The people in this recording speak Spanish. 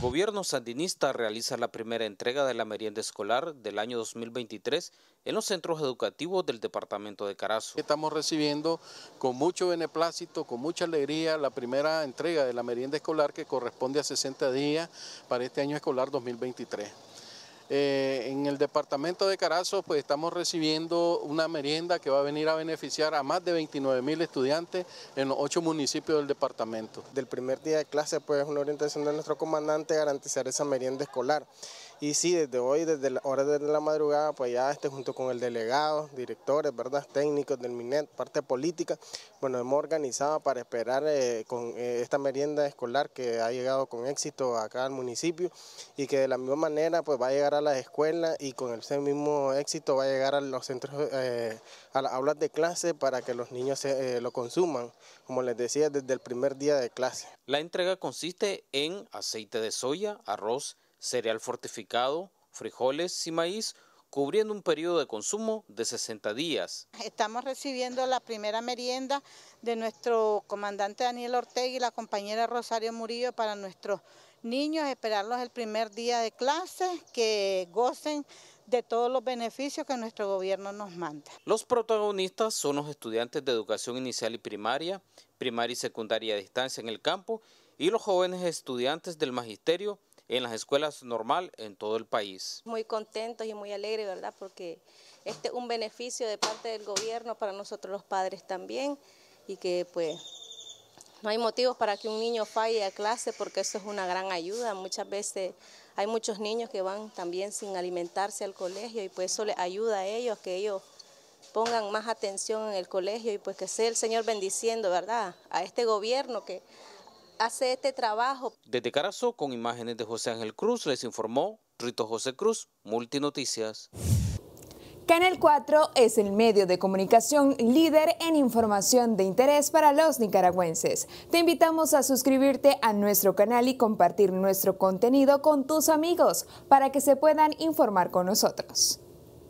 Gobierno sandinista realiza la primera entrega de la merienda escolar del año 2023 en los centros educativos del departamento de Carazo. Estamos recibiendo con mucho beneplácito, con mucha alegría, la primera entrega de la merienda escolar que corresponde a 60 días para este año escolar 2023. Eh, en el departamento de Carazo pues estamos recibiendo una merienda que va a venir a beneficiar a más de 29 mil estudiantes en ocho municipios del departamento. Del primer día de clase pues es una orientación de nuestro comandante garantizar esa merienda escolar. Y sí, desde hoy, desde la hora de la madrugada, pues ya este junto con el delegado, directores, ¿verdad? técnicos del MINET, parte política, bueno, hemos organizado para esperar eh, con eh, esta merienda escolar que ha llegado con éxito acá al municipio y que de la misma manera pues va a llegar a las escuelas y con el mismo éxito va a llegar a los centros, eh, a las aulas de clase para que los niños lo consuman, como les decía, desde el primer día de clase. La entrega consiste en aceite de soya, arroz, cereal fortificado, frijoles y maíz, cubriendo un periodo de consumo de 60 días. Estamos recibiendo la primera merienda de nuestro comandante Daniel Ortega y la compañera Rosario Murillo para nuestros niños, esperarlos el primer día de clase, que gocen de todos los beneficios que nuestro gobierno nos manda. Los protagonistas son los estudiantes de educación inicial y primaria, primaria y secundaria a distancia en el campo y los jóvenes estudiantes del magisterio en las escuelas normal en todo el país. Muy contentos y muy alegres, ¿verdad? Porque este es un beneficio de parte del gobierno para nosotros los padres también y que pues no hay motivos para que un niño falle a clase porque eso es una gran ayuda. Muchas veces hay muchos niños que van también sin alimentarse al colegio y pues eso les ayuda a ellos, que ellos pongan más atención en el colegio y pues que sea el Señor bendiciendo, ¿verdad? A este gobierno que hace este trabajo. Desde Carazo, con imágenes de José Ángel Cruz, les informó Rito José Cruz, Multinoticias. Canal 4 es el medio de comunicación líder en información de interés para los nicaragüenses. Te invitamos a suscribirte a nuestro canal y compartir nuestro contenido con tus amigos para que se puedan informar con nosotros.